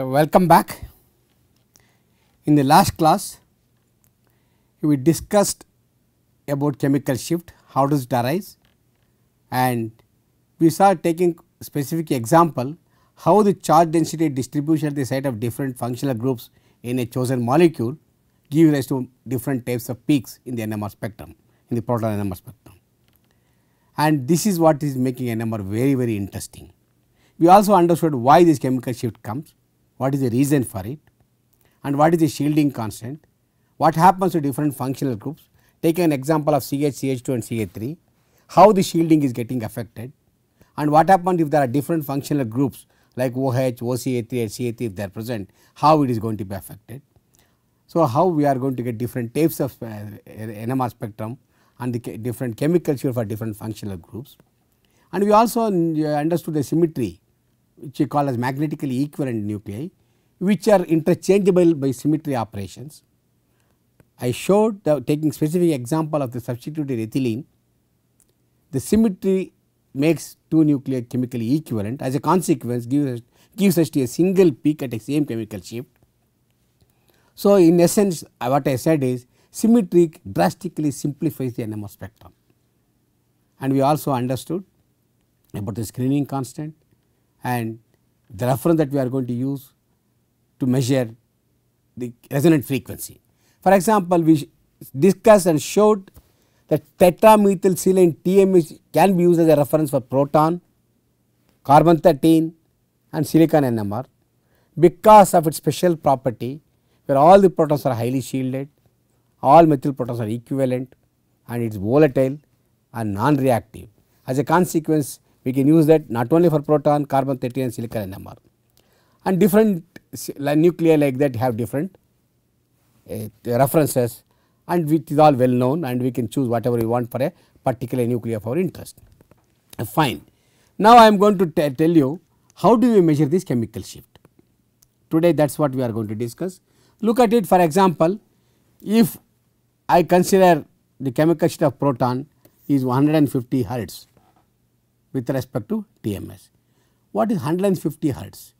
So, welcome back. In the last class, we discussed about chemical shift, how does it arise and we saw taking specific example how the charge density distribution at the site of different functional groups in a chosen molecule give rise to different types of peaks in the NMR spectrum, in the proton NMR spectrum. And this is what is making NMR very, very interesting. We also understood why this chemical shift comes what is the reason for it and what is the shielding constant, what happens to different functional groups. Take an example of CH, CH2 and CH3, how the shielding is getting affected and what happens if there are different functional groups like OH, OCA3 and CA3 if they are present, how it is going to be affected. So, how we are going to get different types of uh, NMR spectrum and the different chemical shift for different functional groups. And we also uh, understood the symmetry which we call as magnetically equivalent nuclei which are interchangeable by symmetry operations. I showed the taking specific example of the substituted ethylene, the symmetry makes two nuclei chemically equivalent as a consequence gives, gives us to a single peak at the same chemical shift. So, in essence what I said is symmetry drastically simplifies the NMR spectrum and we also understood about the screening constant, and the reference that we are going to use to measure the resonant frequency. For example, we discussed and showed that tetramethyl silane TMH can be used as a reference for proton, carbon 13 and silicon NMR because of its special property where all the protons are highly shielded, all methyl protons are equivalent and it is volatile and non-reactive. As a consequence, we can use that not only for proton, carbon 13 and silicon NMR and different nuclei like that have different uh, references and it is all well known and we can choose whatever we want for a particular nuclei of our interest. Uh, fine. Now, I am going to tell you how do we measure this chemical shift. Today that is what we are going to discuss. Look at it for example, if I consider the chemical shift of proton is 150 hertz with respect to TMS. What is 150 hertz?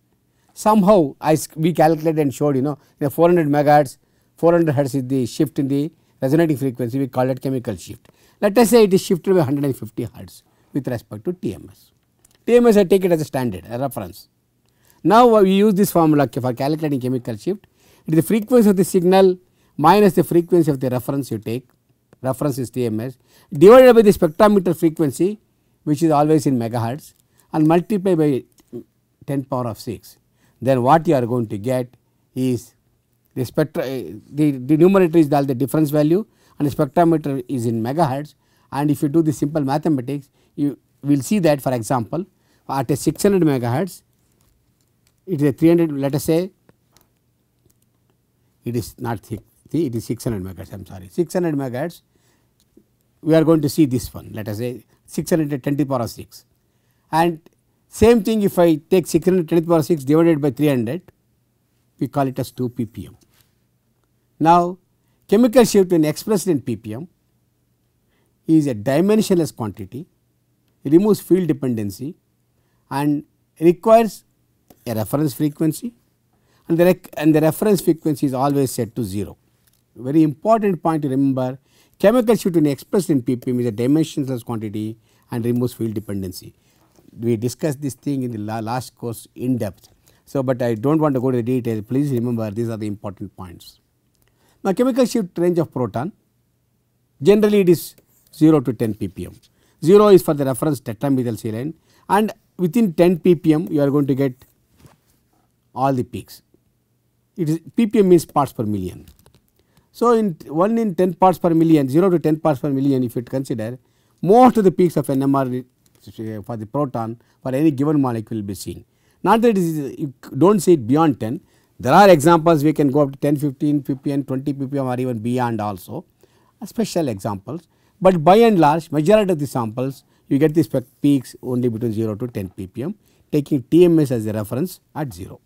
Somehow I we calculated and showed you know the 400 megahertz, 400 hertz is the shift in the resonating frequency we call it chemical shift. Let us say it is shifted by 150 hertz with respect to TMS. TMS I take it as a standard a reference. Now uh, we use this formula for calculating chemical shift. It is the frequency of the signal minus the frequency of the reference you take reference is TMS divided by the spectrometer frequency which is always in megahertz and multiply by 10 power of 6, then what you are going to get is the spectra eh, the, the numerator is all the difference value and the spectrometer is in megahertz and if you do the simple mathematics you will see that for example at a 600 megahertz it is a 300 let us say it is not thick see it is 600 megahertz I am sorry 600 megahertz we are going to see this one let us say 610 to power 6 and same thing if I take 610 to the power 6 divided by 300 we call it as 2 ppm. Now chemical shift when expressed in ppm is a dimensionless quantity removes field dependency and requires a reference frequency and the, and the reference frequency is always set to 0. Very important point to remember chemical shift when expressed in ppm is a dimensionless quantity and removes field dependency. We discussed this thing in the la last course in depth. So, but I do not want to go to the detail, please remember these are the important points. Now, chemical shift range of proton generally it is 0 to 10 ppm. 0 is for the reference tetramethyl serine and within 10 ppm you are going to get all the peaks. It is ppm means parts per million. So, in 1 in 10 parts per million 0 to 10 parts per million if you consider most of the peaks of NMR uh, for the proton for any given molecule will be seen. Not that you do not see it beyond 10, there are examples we can go up to 10, 15, 50 20 ppm or even beyond also special examples. But by and large majority of the samples you get these peaks only between 0 to 10 ppm taking TMS as a reference at 0.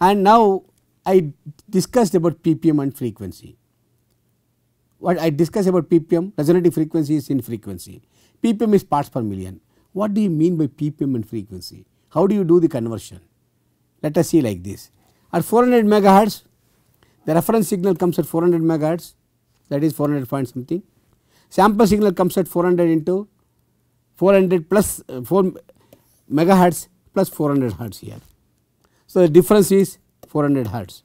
And now I discussed about ppm and frequency what I discussed about ppm, resonating frequency is in frequency. ppm is parts per million. What do you mean by ppm and frequency? How do you do the conversion? Let us see like this. At 400 megahertz, the reference signal comes at 400 megahertz, that is 400 point something. Sample signal comes at 400 into 400 plus uh, 4 megahertz plus 400 hertz here. So, the difference is 400 hertz.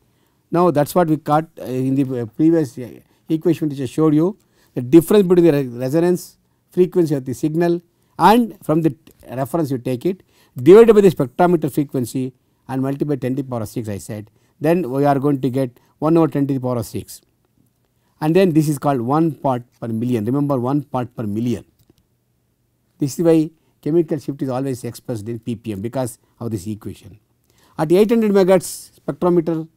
Now, that is what we got uh, in the uh, previous. Uh, equation which I showed you the difference between the resonance frequency of the signal and from the reference you take it divided by the spectrometer frequency and multiply 10 to the power of 6 I said then we are going to get 1 over 10 to the power of 6 and then this is called 1 part per million remember 1 part per million. This is why chemical shift is always expressed in ppm because of this equation. At 800 megahertz spectrometer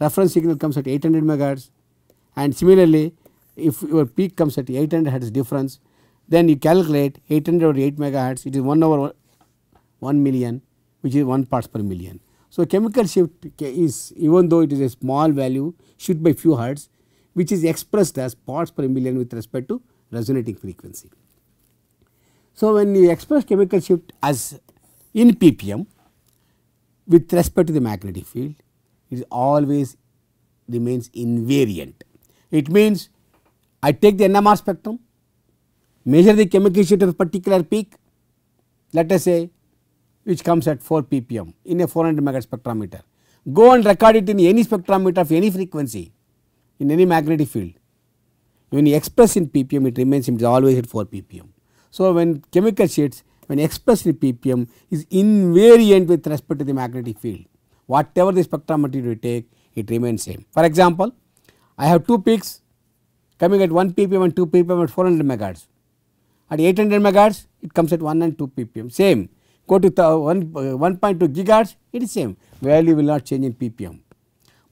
reference signal comes at 800 megahertz and similarly if your peak comes at 800 hertz difference then you calculate 800 over 8 megahertz it is 1 over 1 million which is 1 parts per million. So, chemical shift is even though it is a small value should by few hertz which is expressed as parts per million with respect to resonating frequency. So, when you express chemical shift as in ppm with respect to the magnetic field it always remains invariant. It means I take the NMR spectrum, measure the chemical sheet of a particular peak, let us say which comes at 4 ppm in a 400 megahertz spectrometer. Go and record it in any spectrometer of any frequency in any magnetic field. When you express in ppm, it remains it is always at 4 ppm. So, when chemical sheets when expressed in ppm is invariant with respect to the magnetic field. Whatever the spectrometer you take, it remains same. For example, I have two peaks coming at 1 ppm and 2 ppm at 400 megahertz. At 800 megahertz, it comes at 1 and 2 ppm, same. Go to the one, uh, 1.2 gigahertz, it is same. Value will not change in ppm,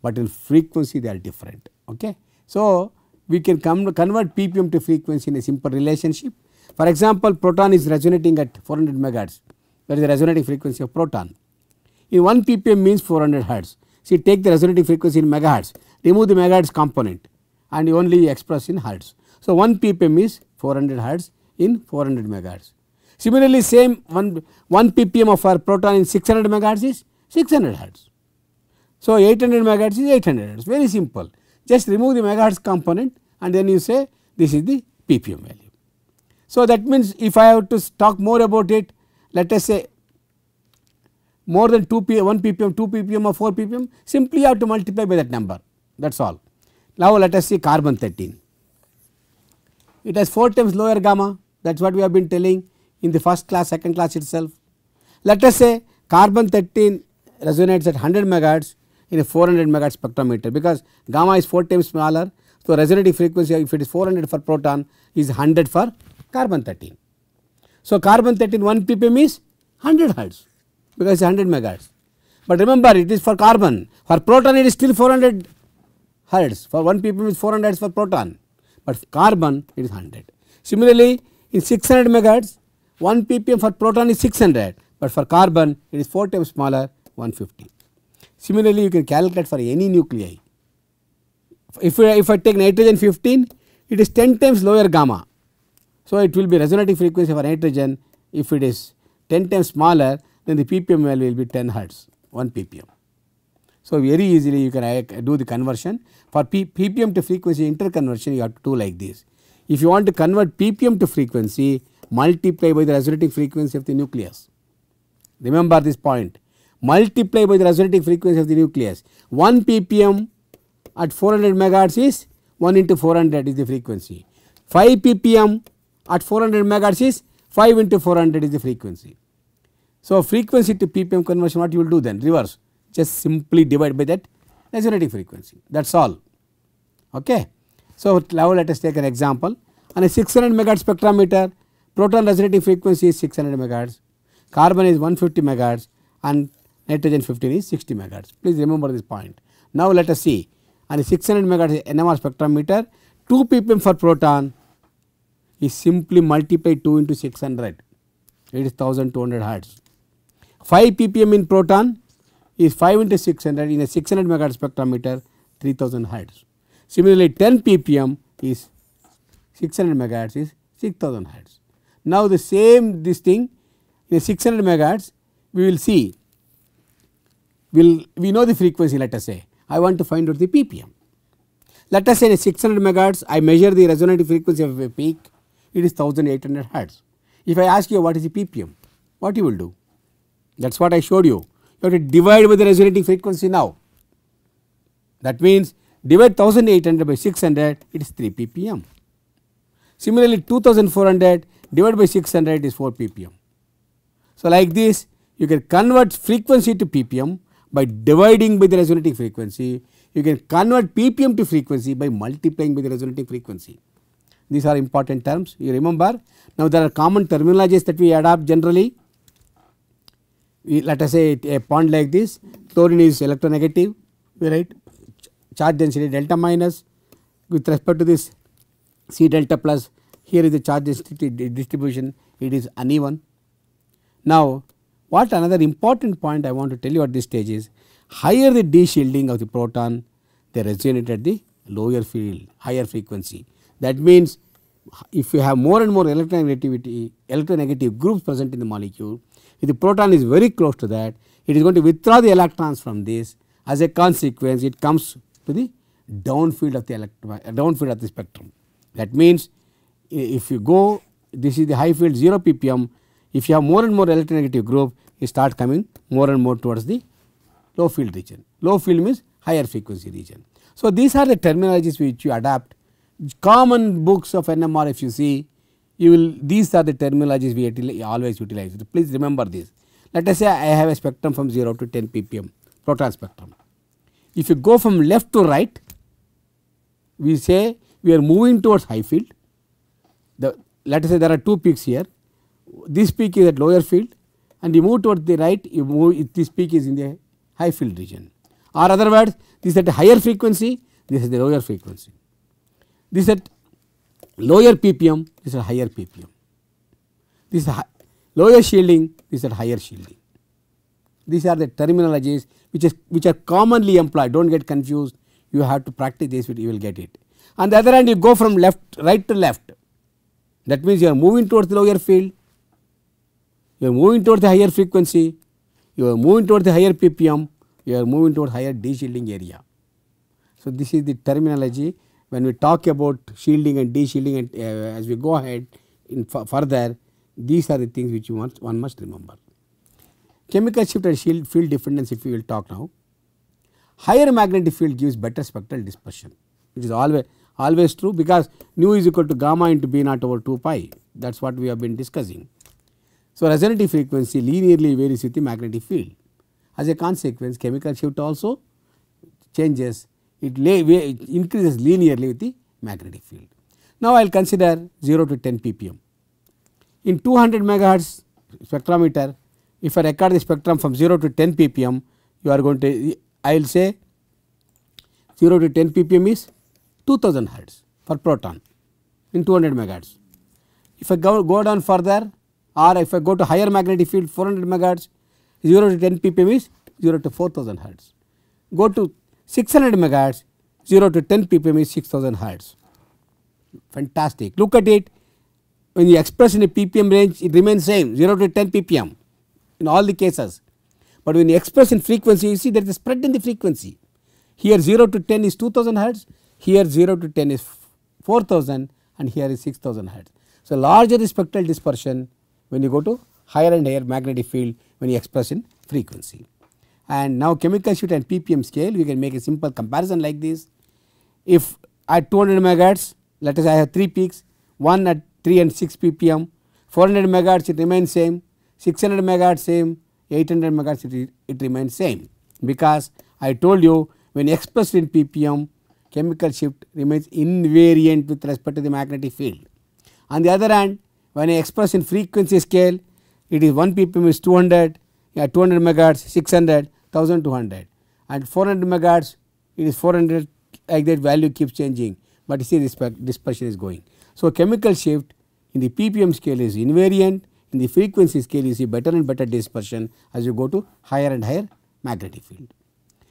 but in frequency they are different. Okay? So, we can convert ppm to frequency in a simple relationship. For example, proton is resonating at 400 megahertz, that is the resonating frequency of proton. In 1 ppm means 400 hertz. See, take the resonating frequency in megahertz remove the megahertz component and you only express in hertz. So, 1 ppm is 400 hertz in 400 megahertz. Similarly, same 1, 1 ppm of our proton in 600 megahertz is 600 hertz. So, 800 megahertz is 800 hertz very simple just remove the megahertz component and then you say this is the ppm value. So, that means if I have to talk more about it let us say more than 2 p 1 ppm, 2 ppm or 4 ppm simply you have to multiply by that number that is all. Now let us see carbon 13. It has 4 times lower gamma that is what we have been telling in the first class second class itself. Let us say carbon 13 resonates at 100 megahertz in a 400 megahertz spectrometer because gamma is 4 times smaller. So, resonating frequency if it is 400 for proton is 100 for carbon 13. So, carbon 13 1 ppm is 100 hertz because it is 100 megahertz. But remember it is for carbon for proton it is still 400 hertz for 1 ppm is 400 hertz for proton but carbon it is 100. Similarly, in 600 megahertz 1 ppm for proton is 600 but for carbon it is 4 times smaller 150. Similarly, you can calculate for any nuclei. If, we, if I take nitrogen 15 it is 10 times lower gamma. So, it will be resonating frequency for nitrogen if it is 10 times smaller then the ppm value will be 10 hertz 1 ppm. So, very easily you can uh, do the conversion for P ppm to frequency interconversion you have to do like this. If you want to convert ppm to frequency multiply by the resonating frequency of the nucleus. Remember this point multiply by the resonating frequency of the nucleus 1 ppm at 400 megahertz is 1 into 400 is the frequency 5 ppm at 400 megahertz is 5 into 400 is the frequency. So, frequency to ppm conversion what you will do then reverse just simply divide by that resonating frequency that is all ok. So now let us take an example on a 600 megahertz spectrometer proton resonating frequency is 600 megahertz, carbon is 150 megahertz and nitrogen 15 is 60 megahertz please remember this point. Now let us see on a 600 megahertz NMR spectrometer 2 ppm for proton is simply multiply 2 into 600 it is 1200 hertz. 5 ppm in proton is 5 into 600 in a 600 megahertz spectrometer 3000 hertz. Similarly, 10 ppm is 600 megahertz is 6000 hertz. Now, the same this thing in a 600 megahertz we will see will we know the frequency let us say I want to find out the ppm. Let us say in a 600 megahertz I measure the resonant frequency of a peak it is 1800 hertz. If I ask you what is the ppm what you will do that is what I showed you you have to divide by the resonating frequency now. That means divide 1800 by 600 it is 3 ppm. Similarly 2400 divided by 600 is 4 ppm. So like this you can convert frequency to ppm by dividing by the resonating frequency. You can convert ppm to frequency by multiplying by the resonating frequency. These are important terms you remember. Now there are common terminologies that we adopt generally let us say a pond like this chlorine is electronegative right charge density delta minus with respect to this C delta plus here is the charge density distribution it is uneven. Now what another important point I want to tell you at this stage is higher the deshielding of the proton they resonate at the lower field higher frequency that means if you have more and more electronegativity electronegative groups present in the molecule if the proton is very close to that it is going to withdraw the electrons from this as a consequence it comes to the downfield of the electron uh, downfield of the spectrum. That means if you go this is the high field 0 ppm if you have more and more electronegative group it start coming more and more towards the low field region. Low field means higher frequency region. So, these are the terminologies which you adapt common books of NMR if you see you will these are the terminologies we always utilize. Please remember this. Let us say I have a spectrum from 0 to 10 ppm proton spectrum. If you go from left to right, we say we are moving towards high field. The let us say there are two peaks here. This peak is at lower field, and you move towards the right, you move this peak is in the high field region. Or other words, this is at a higher frequency, this is the lower frequency. This at lower ppm is at higher ppm. This is lower shielding is at higher shielding. These are the terminologies which is which are commonly employed. Don't get confused. You have to practice this. You will get it. On the other hand, you go from left, right to left. That means you are moving towards the lower field. You are moving towards the higher frequency. You are moving towards the higher ppm. You are moving towards higher deshielding shielding area. So this is the terminology when we talk about shielding and deshielding, and uh, as we go ahead in further these are the things which must, one must remember. Chemical shift and shield field dependence if we will talk now. Higher magnetic field gives better spectral dispersion it is always always true because nu is equal to gamma into b naught over 2 pi that is what we have been discussing. So, resonant frequency linearly varies with the magnetic field as a consequence chemical shift also changes it increases linearly with the magnetic field. Now, I will consider 0 to 10 ppm. In 200 megahertz spectrometer, if I record the spectrum from 0 to 10 ppm, you are going to, I will say 0 to 10 ppm is 2000 hertz for proton in 200 megahertz. If I go, go down further or if I go to higher magnetic field 400 megahertz, 0 to 10 ppm is 0 to 4000 hertz. Go to 600 megahertz 0 to 10 ppm is 6000 hertz fantastic look at it when you express in a ppm range it remains same 0 to 10 ppm in all the cases but when you express in frequency you see there is a spread in the frequency here 0 to 10 is 2000 hertz here 0 to 10 is 4000 and here is 6000 hertz so larger the spectral dispersion when you go to higher and higher magnetic field when you express in frequency and now chemical shift and ppm scale we can make a simple comparison like this. If at 200 megahertz let us say I have 3 peaks 1 at 3 and 6 ppm 400 megahertz it remains same 600 megahertz same 800 megahertz it, it remains same because I told you when expressed in ppm chemical shift remains invariant with respect to the magnetic field. On the other hand when I express in frequency scale it is 1 ppm is 200 yeah, 200 megahertz 600 1200 and 400 megahertz it is 400 like that value keeps changing, but see dispersion is going. So, chemical shift in the ppm scale is invariant in the frequency scale you see better and better dispersion as you go to higher and higher magnetic field.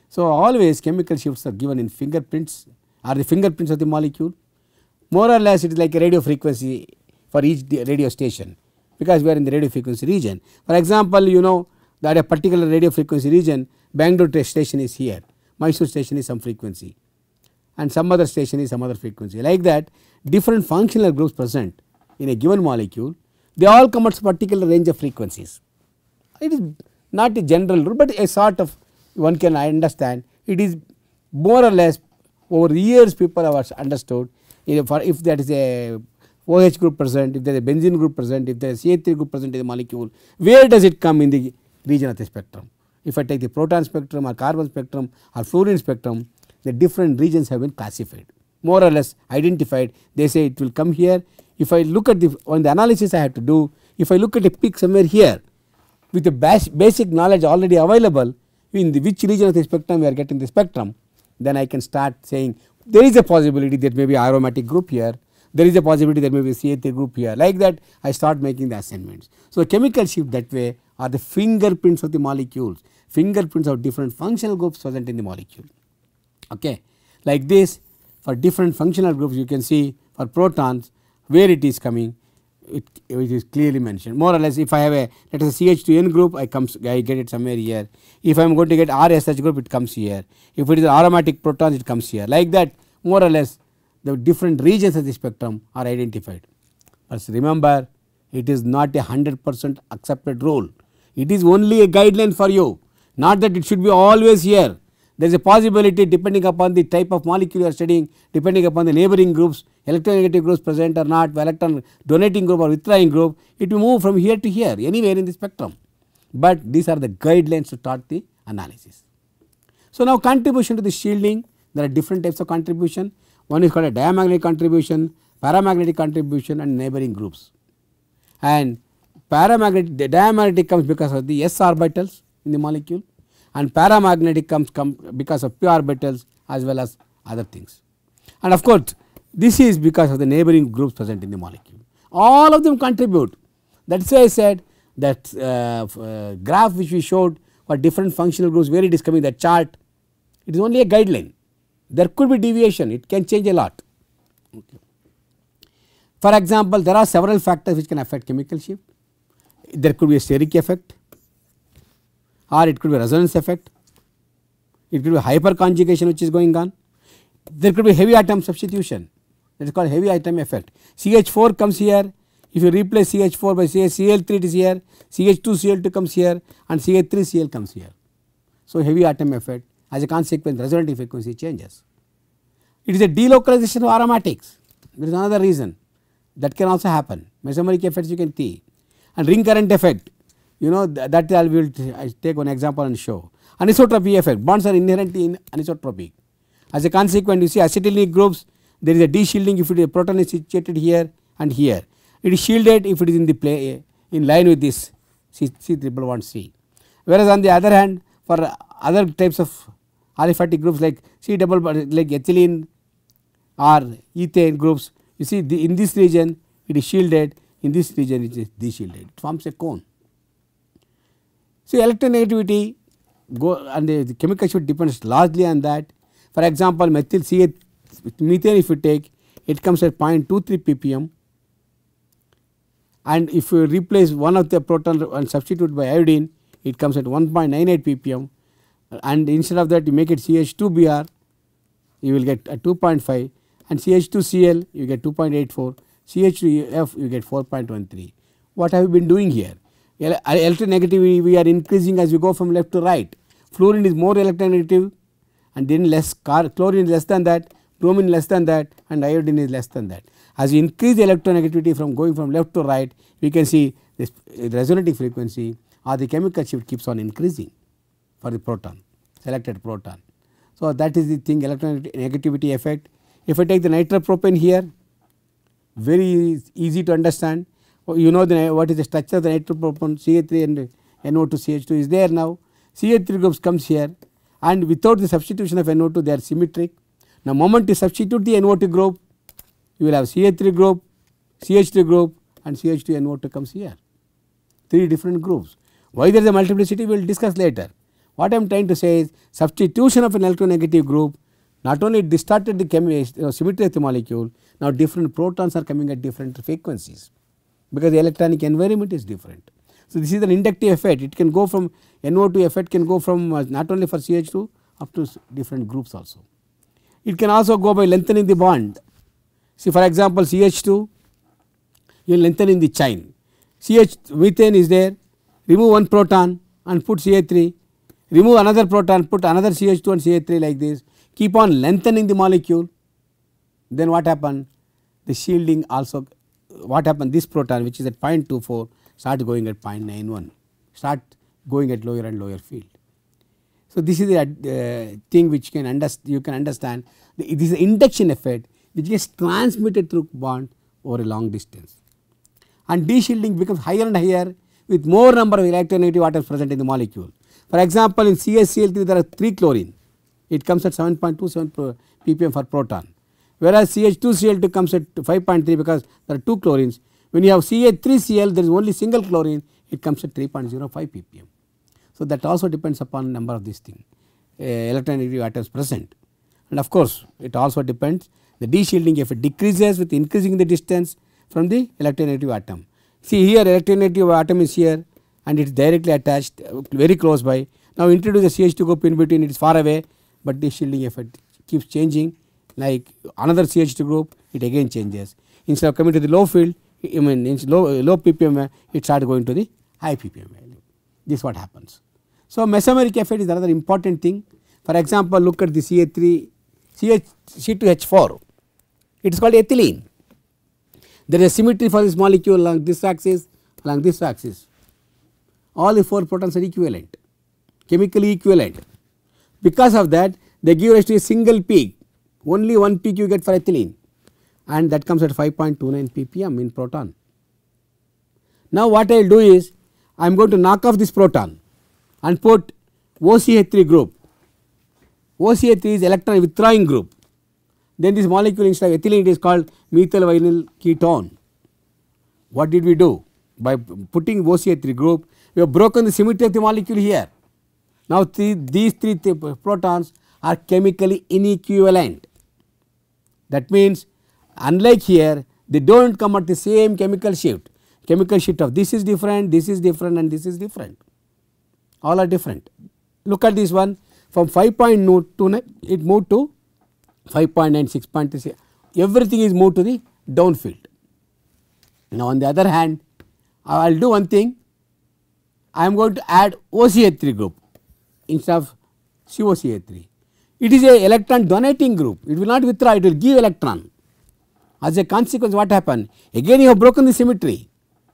So, always chemical shifts are given in fingerprints are the fingerprints of the molecule more or less it is like a radio frequency for each radio station because we are in the radio frequency region. For example, you know that a particular radio frequency region Bangalore station is here, Mysore station is some frequency and some other station is some other frequency. Like that different functional groups present in a given molecule they all come at particular range of frequencies. It is not a general rule, but a sort of one can understand it is more or less over years people have understood if, if that is a OH group present, if there is a benzene group present, if there is a CH3 group present in the molecule, where does it come in the region of the spectrum. If I take the proton spectrum or carbon spectrum or fluorine spectrum, the different regions have been classified, more or less identified. They say it will come here. If I look at the on the analysis I have to do, if I look at a peak somewhere here with the bas basic knowledge already available in the which region of the spectrum we are getting the spectrum, then I can start saying there is a possibility that may be aromatic group here, there is a possibility there may be ca group here like that I start making the assignments. So, chemical shift that way are the fingerprints of the molecules, fingerprints of different functional groups present in the molecule. Okay. Like this for different functional groups you can see for protons where it is coming it, it is clearly mentioned more or less if I have a let us say CH2N group I comes I get it somewhere here if I am going to get RSH group it comes here if it is aromatic protons it comes here like that more or less the different regions of the spectrum are identified but remember it is not a 100 percent accepted rule it is only a guideline for you, not that it should be always here. There is a possibility depending upon the type of molecule you are studying, depending upon the neighboring groups, electronegative groups present or not, electron donating group or withdrawing group, it will move from here to here, anywhere in the spectrum. But these are the guidelines to start the analysis. So, now contribution to the shielding, there are different types of contribution. One is called a diamagnetic contribution, paramagnetic contribution and neighboring groups. And paramagnetic the diamagnetic comes because of the s orbitals in the molecule and paramagnetic comes because of p orbitals as well as other things. And of course, this is because of the neighboring groups present in the molecule. All of them contribute. That is why I said that uh, uh, graph which we showed for different functional groups where it is coming the chart, it is only a guideline. There could be deviation, it can change a lot. Okay. For example, there are several factors which can affect chemical shift there could be a steric effect or it could be resonance effect, it could be hyperconjugation which is going on. There could be heavy atom substitution that is called heavy atom effect. CH4 comes here, if you replace CH4 by CH, Cl3 it is here, CH2Cl2 comes here and CH3Cl comes here. So, heavy atom effect as a consequence resonant frequency changes. It is a delocalization of aromatics, there is another reason that can also happen, mesomeric effects you can see and ring current effect you know th that we will take one example and show. Anisotropy effect bonds are inherently in anisotropic as a consequence you see acetylene groups there is a deshielding if it is a proton is situated here and here it is shielded if it is in the play in line with this C, C bond C. Whereas on the other hand for other types of aliphatic groups like C double like ethylene or ethane groups you see the, in this region it is shielded in this region it is deshielded, it forms a cone. So, electronegativity go and the, the chemical shift depends largely on that. For example, methyl c methane if you take it comes at 0.23 ppm and if you replace one of the proton and substitute by iodine it comes at 1.98 ppm and instead of that you make it CH2Br you will get 2.5 and CH2Cl you get 2.84 CH to F you get 4.13. What have you been doing here? Electronegativity we, we are increasing as we go from left to right. Fluorine is more electronegative and then less chlorine is less than that, bromine less than that and iodine is less than that. As you increase the electronegativity from going from left to right, we can see this resonating frequency or the chemical shift keeps on increasing for the proton, selected proton. So, that is the thing electronegativity effect. If I take the nitropropane here, very easy to understand. Oh, you know the, what is the structure of the nitropropon CA3 and NO2CH2 is there now. CA3 groups comes here and without the substitution of NO2 they are symmetric. Now moment you substitute the NO2 group you will have CA3 group, CH2 group and CH2 NO2 comes here 3 different groups. Why there is a multiplicity we will discuss later. What I am trying to say is substitution of an electronegative group not only it distorted the uh, symmetry you know, symmetry the molecule, now different protons are coming at different frequencies because the electronic environment is different. So, this is an inductive effect, it can go from NO2 effect can go from uh, not only for CH2 up to different groups also. It can also go by lengthening the bond. See for example, CH2 you lengthen in the chain, CH methane is there, remove one proton and put CH3, remove another proton, put another CH2 and CH3 like this keep on lengthening the molecule then what happened the shielding also what happened this proton which is at 0.24 start going at 0.91 start going at lower and lower field. So, this is the uh, thing which can understand you can understand this is induction effect which gets transmitted through bond over a long distance and deshielding becomes higher and higher with more number of electronegative atoms present in the molecule. For example, in CSCl, 3 there are 3 chlorine it comes at 7.27 ppm for proton. Whereas CH2Cl2 comes at 5.3 because there are 2 chlorines. When you have CH3Cl there is only single chlorine it comes at 3.05 ppm. So that also depends upon number of this thing uh, electron negative atoms present and of course it also depends the de-shielding effect decreases with increasing the distance from the electronegative atom. See here electronegative atom is here and it is directly attached uh, very close by. Now introduce the CH2 group in between it is far away but the shielding effect keeps changing like another CH2 group it again changes. Instead of coming to the low field I mean low, low ppm it starts going to the high ppm value this is what happens. So, mesomeric effect is another important thing for example look at the CA3 CH, C2H4 it is called ethylene there is a symmetry for this molecule along this axis along this axis all the 4 protons are equivalent chemically equivalent because of that they give rise to a single peak only one peak you get for ethylene and that comes at 5.29 ppm in proton. Now what I will do is I am going to knock off this proton and put OCH3 group. OCH3 is electron withdrawing group. Then this molecule instead of ethylene it is called methyl vinyl ketone. What did we do? By putting OCH3 group we have broken the symmetry of the molecule here. Now, th these three th protons are chemically inequivalent. That means, unlike here they do not come at the same chemical shift, chemical shift of this is different, this is different and this is different, all are different. Look at this one from 5.2 it moved to 5.9, 6.3, everything is moved to the downfield. Now, on the other hand, I will do one thing, I am going to add OCH3 group instead of COCA3. It is a electron donating group, it will not withdraw, it will give electron. As a consequence what happened? Again you have broken the symmetry,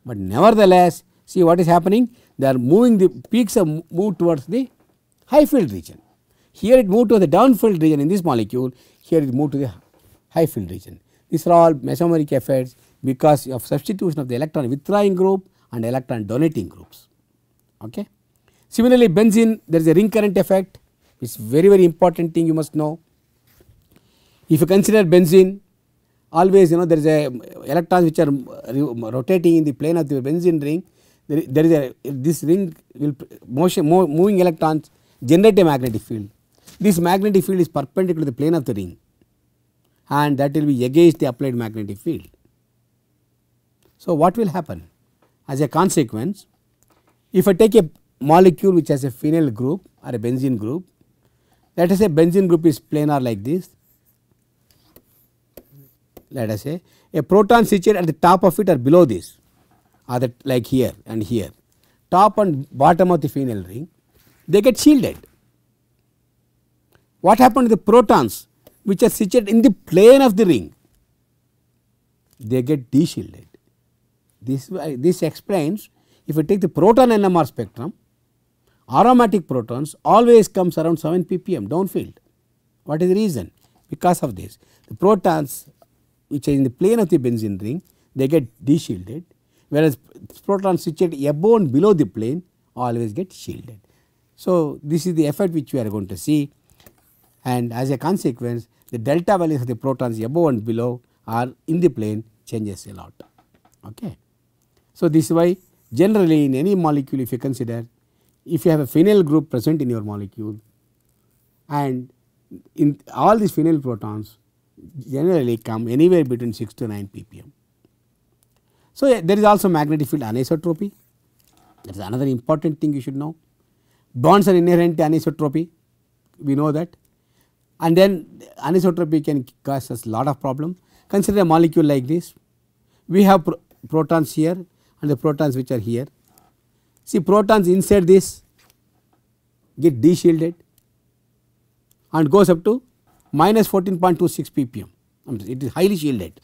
but nevertheless see what is happening? They are moving the peaks have moved towards the high field region. Here it moved to the down field region in this molecule, here it moved to the high field region. These are all mesomeric effects because of substitution of the electron withdrawing group and electron donating groups. Okay. Similarly, benzene there is a ring current effect it is very very important thing you must know. If you consider benzene always you know there is a um, electrons which are um, um, rotating in the plane of the benzene ring there, there is a this ring will motion moving electrons generate a magnetic field. This magnetic field is perpendicular to the plane of the ring and that will be against the applied magnetic field. So, what will happen as a consequence if I take a molecule which has a phenyl group or a benzene group. Let us say benzene group is planar like this. Let us say a proton situated at the top of it or below this or that like here and here top and bottom of the phenyl ring they get shielded. What happened to the protons which are situated in the plane of the ring? They get deshielded. This, this explains if you take the proton NMR spectrum aromatic protons always comes around 7 ppm downfield. What is the reason? Because of this the protons which are in the plane of the benzene ring they get deshielded whereas protons situated above and below the plane always get shielded. So, this is the effect which we are going to see and as a consequence the delta values of the protons above and below are in the plane changes a lot. Okay. So, this is why generally in any molecule if you consider if you have a phenyl group present in your molecule and in all these phenyl protons generally come anywhere between 6 to 9 ppm. So, there is also magnetic field anisotropy that is another important thing you should know. Bonds are inherent anisotropy we know that and then anisotropy can cause us lot of problem. Consider a molecule like this we have pro protons here and the protons which are here See protons inside this get deshielded and goes up to minus 14.26 ppm it is highly shielded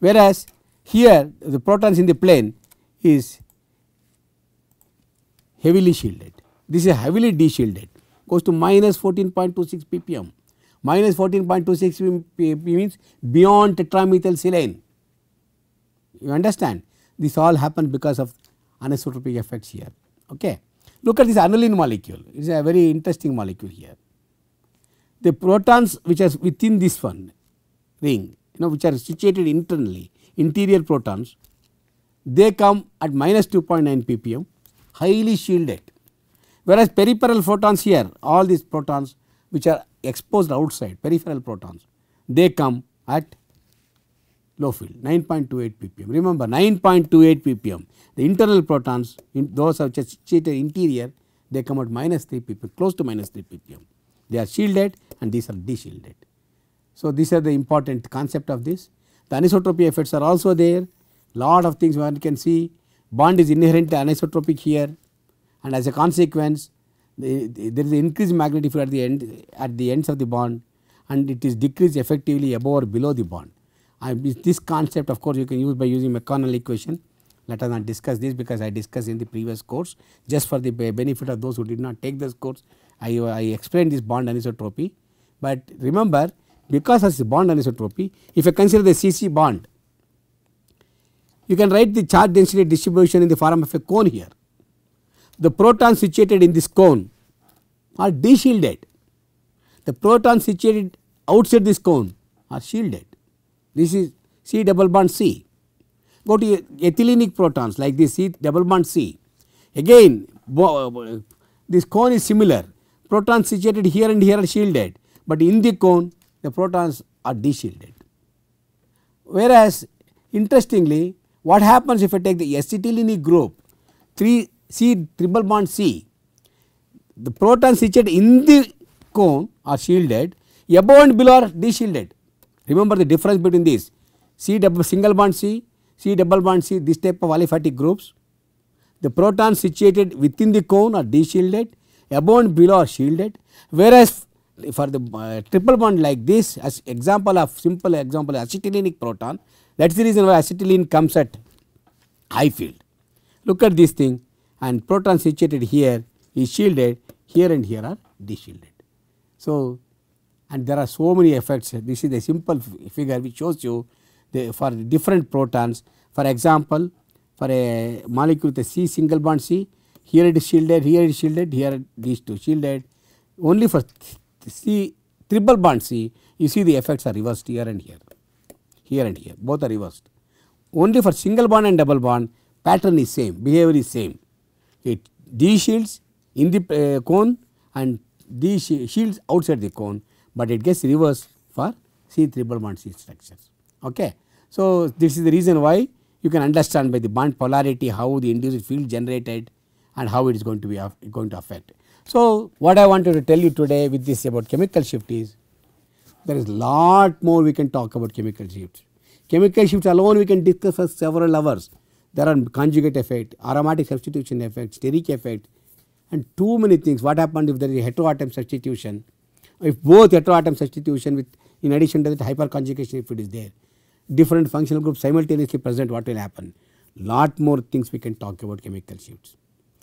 whereas here the protons in the plane is heavily shielded this is heavily deshielded goes to minus 14.26 ppm minus 14.26 ppm means beyond tetramethyl silane you understand this all happens because of anisotropic effects here. Okay. Look at this aniline molecule, it is a very interesting molecule here. The protons which are within this one ring, you know which are situated internally, interior protons, they come at minus 2.9 ppm, highly shielded. Whereas peripheral photons here, all these protons which are exposed outside, peripheral protons, they come at low field 9.28 ppm. Remember 9.28 ppm the internal protons in those which are sheeted interior they come at 3 ppm close to minus 3 ppm. They are shielded and these are deshielded. So, these are the important concept of this. The anisotropy effects are also there lot of things one can see bond is inherently anisotropic here and as a consequence the, the, there is increased magnetic field at the end at the ends of the bond and it is decreased effectively above or below the bond. I, this concept of course you can use by using McConnell equation. Let us not discuss this because I discussed in the previous course. Just for the benefit of those who did not take this course, I, I explained this bond anisotropy. But remember because this bond anisotropy, if I consider the CC bond, you can write the charge density distribution in the form of a cone here. The protons situated in this cone are de-shielded. The protons situated outside this cone are shielded. This is C double bond C. Go to ethylenic protons like this C double bond C. Again this cone is similar protons situated here and here are shielded but in the cone the protons are deshielded. Whereas interestingly what happens if I take the acetylenic group 3 C triple bond C the protons situated in the cone are shielded above and below are deshielded Remember the difference between these C double single bond C, C double bond C this type of aliphatic groups. The protons situated within the cone are deshielded, above and below are shielded whereas for the uh, triple bond like this as example of simple example acetylenic proton that is the reason why acetylene comes at high field. Look at this thing and proton situated here is shielded here and here are deshielded. So, and there are so many effects. This is a simple figure which shows you the for different protons. For example, for a molecule the C single bond C, here it is shielded, here it is shielded, here these two shielded. Only for C triple bond C, you see the effects are reversed here and here, here and here, both are reversed. Only for single bond and double bond, pattern is same, behavior is same. It D shields in the uh, cone and D shields outside the cone but it gets reversed for C triple bond C structure. Okay. So, this is the reason why you can understand by the bond polarity how the induced field generated and how it is going to be going to affect. So, what I wanted to tell you today with this about chemical shift is there is lot more we can talk about chemical shifts. Chemical shifts alone we can discuss for several hours. There are conjugate effect, aromatic substitution effect, steric effect and too many things what happens if there is a heteroatom substitution if both heteroatom substitution with in addition to that hyperconjugation if it is there different functional groups simultaneously present what will happen lot more things we can talk about chemical shifts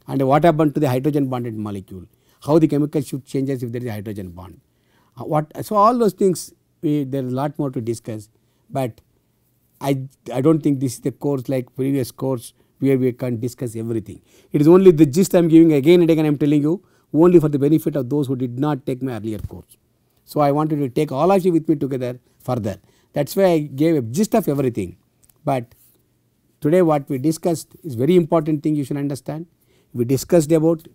and what happened to the hydrogen bonded molecule how the chemical shift changes if there is a hydrogen bond uh, what so all those things we, there is lot more to discuss but I, I do not think this is the course like previous course where we can discuss everything. It is only the gist I am giving again and again I am telling you only for the benefit of those who did not take my earlier course. So, I wanted to take all of you with me together further that is why I gave a gist of everything. But today what we discussed is very important thing you should understand. We discussed about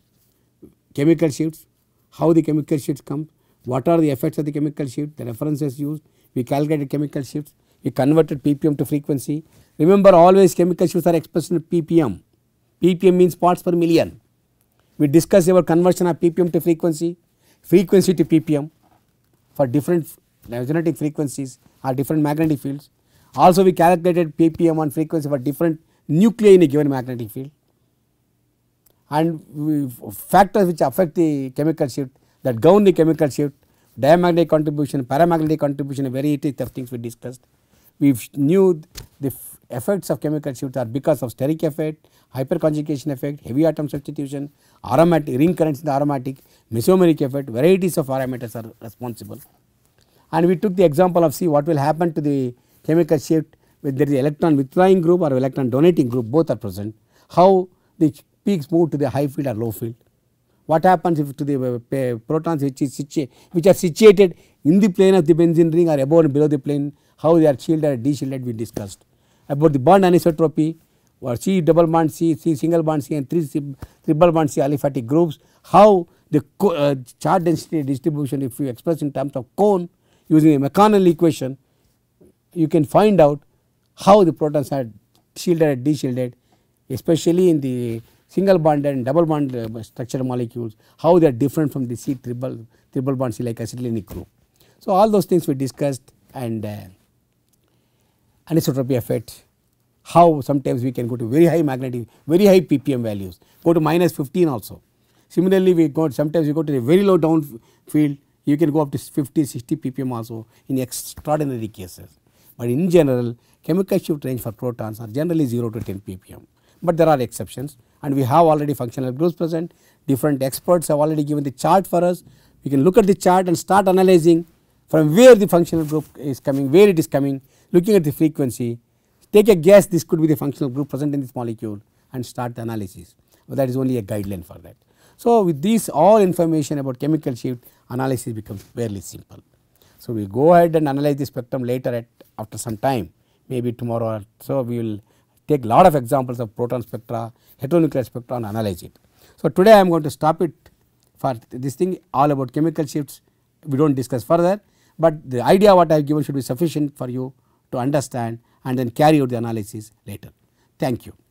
chemical shifts, how the chemical shifts come, what are the effects of the chemical shift, the references used, we calculated chemical shifts, we converted ppm to frequency. Remember always chemical shifts are expressed in ppm, ppm means parts per million. We discussed our conversion of ppm to frequency, frequency to ppm for different magnetic frequencies or different magnetic fields. Also we calculated ppm on frequency for different nuclei in a given magnetic field and factors which affect the chemical shift that govern the chemical shift, diamagnetic contribution, paramagnetic contribution, variety of things we discussed. We knew the effects of chemical shift are because of steric effect, hyperconjugation effect, heavy atom substitution, aromatic ring currents in the aromatic, mesomeric effect, varieties of parameters are responsible. And we took the example of see what will happen to the chemical shift when there is electron withdrawing group or electron donating group both are present, how the peaks move to the high field or low field. What happens if to the uh, protons which, is which are situated in the plane of the benzene ring or above and below the plane, how they are shielded or deshielded we discussed about the bond anisotropy or C double bond C, C single bond C and 3 triple bond C aliphatic groups, how the uh, charge density distribution if you express in terms of cone using a McConnell equation, you can find out how the protons are shielded and deshielded especially in the single bonded and double bond uh, structured molecules, how they are different from the C triple, triple bond C like acetylenic group. So, all those things we discussed and uh, anisotropy effect, how sometimes we can go to very high magnetic, very high ppm values, go to minus 15 also. Similarly, we go sometimes we go to a very low down field, you can go up to 50, 60 ppm also in extraordinary cases. But in general, chemical shift range for protons are generally 0 to 10 ppm, but there are exceptions and we have already functional groups present, different experts have already given the chart for us. We can look at the chart and start analyzing from where the functional group is coming, where it is coming looking at the frequency take a guess this could be the functional group present in this molecule and start the analysis but that is only a guideline for that. So, with this, all information about chemical shift analysis becomes fairly simple. So, we go ahead and analyze the spectrum later at after some time maybe tomorrow or so we will take lot of examples of proton spectra heteronuclear spectra and analyze it. So, today I am going to stop it for this thing all about chemical shifts we do not discuss further, but the idea what I have given should be sufficient for you to understand and then carry out the analysis later. Thank you.